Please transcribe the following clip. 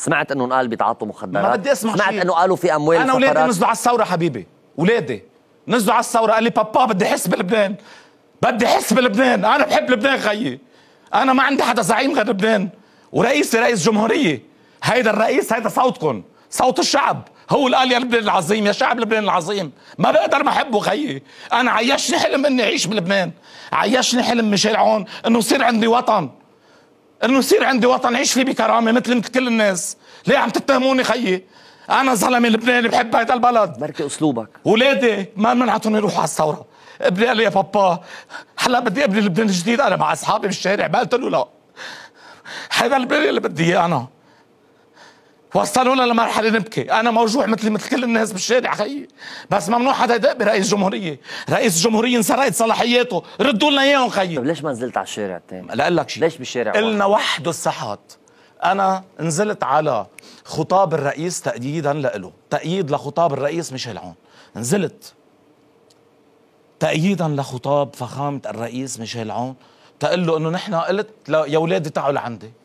سمعت انه قال بيتعاطوا مخدرات ما بدي اسمع سمعت انه قالوا في اموال انا ولادي نزلوا على الثوره حبيبي اولادي نزلوا على الثوره قال لي بابا بدي احس بلبنان بدي احس بلبنان انا بحب لبنان خيي انا ما عندي حدا زعيم غير لبنان ورئيسي رئيس جمهوريه هيدا الرئيس هيدا صوتكم صوت الشعب هو اللي قال يا لبنان العظيم يا شعب لبنان العظيم ما بقدر ما احبه خيي انا عيشني حلم اني اعيش بلبنان عيشني حلم ميشيل عون انه يصير عندي وطن انه يصير عندي وطن عيش فيه بكرامه مثل مثل كل الناس ليه عم تتهموني خيي انا زلمه لبناني بحب هيدا البلد بركي اسلوبك ولادي ما بنعطيهم يروحوا على الثوره ابني قال لي يا بابا هلا بدي ابني لبنان جديد انا مع اصحابي بالشارع ما قلت له لا هذا البني اللي بدي اياه انا وصلونا لمرحلة نبكي أنا موجوع مثل مثل كل الناس بالشارع خيي بس ممنوع حدا يدق برئيس جمهورية رئيس الجمهورية انسرقت صلاحياته ردوا لنا إياهم خيي طيب ليش ما نزلت على الشارع تاني لا لك شيء ليش بالشارع قلنا وحده الصحات أنا نزلت على خطاب الرئيس تأييدا لإله تأييد لخطاب الرئيس ميشيل عون نزلت تأييدا لخطاب فخامة الرئيس ميشيل عون تقول له انه نحن قلت يا ولادي تعالوا لعندي